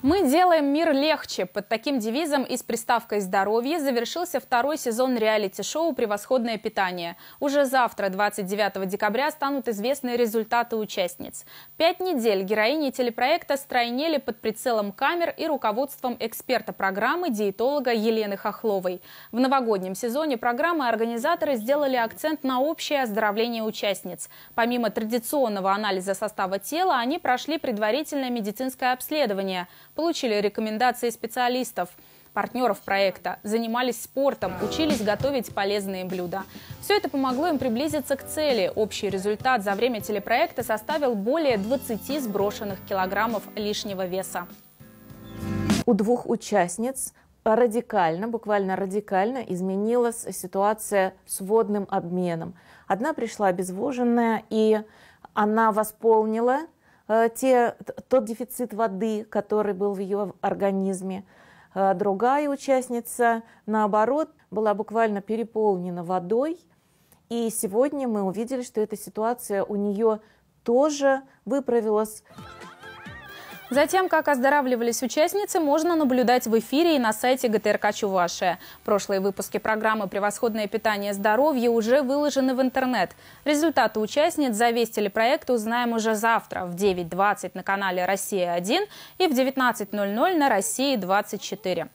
Мы делаем мир легче. Под таким девизом и с приставкой «здоровье» завершился второй сезон реалити-шоу «Превосходное питание». Уже завтра, 29 декабря, станут известны результаты участниц. Пять недель героини телепроекта стройнели под прицелом камер и руководством эксперта программы диетолога Елены Хохловой. В новогоднем сезоне программы организаторы сделали акцент на общее оздоровление участниц. Помимо традиционного анализа состава тела, они прошли предварительное медицинское обследование – получили рекомендации специалистов – партнеров проекта, занимались спортом, учились готовить полезные блюда. Все это помогло им приблизиться к цели. Общий результат за время телепроекта составил более 20 сброшенных килограммов лишнего веса. У двух участниц радикально, буквально радикально изменилась ситуация с водным обменом. Одна пришла обезвоженная, и она восполнила Э, те, тот дефицит воды, который был в ее организме. Э, другая участница, наоборот, была буквально переполнена водой. И сегодня мы увидели, что эта ситуация у нее тоже выправилась. Затем, как оздоравливались участницы, можно наблюдать в эфире и на сайте ГТРК Чувашия. Прошлые выпуски программы «Превосходное питание здоровья» уже выложены в интернет. Результаты участниц за весь телепроект узнаем уже завтра в 9.20 на канале «Россия-1» и в 19.00 на «России-24».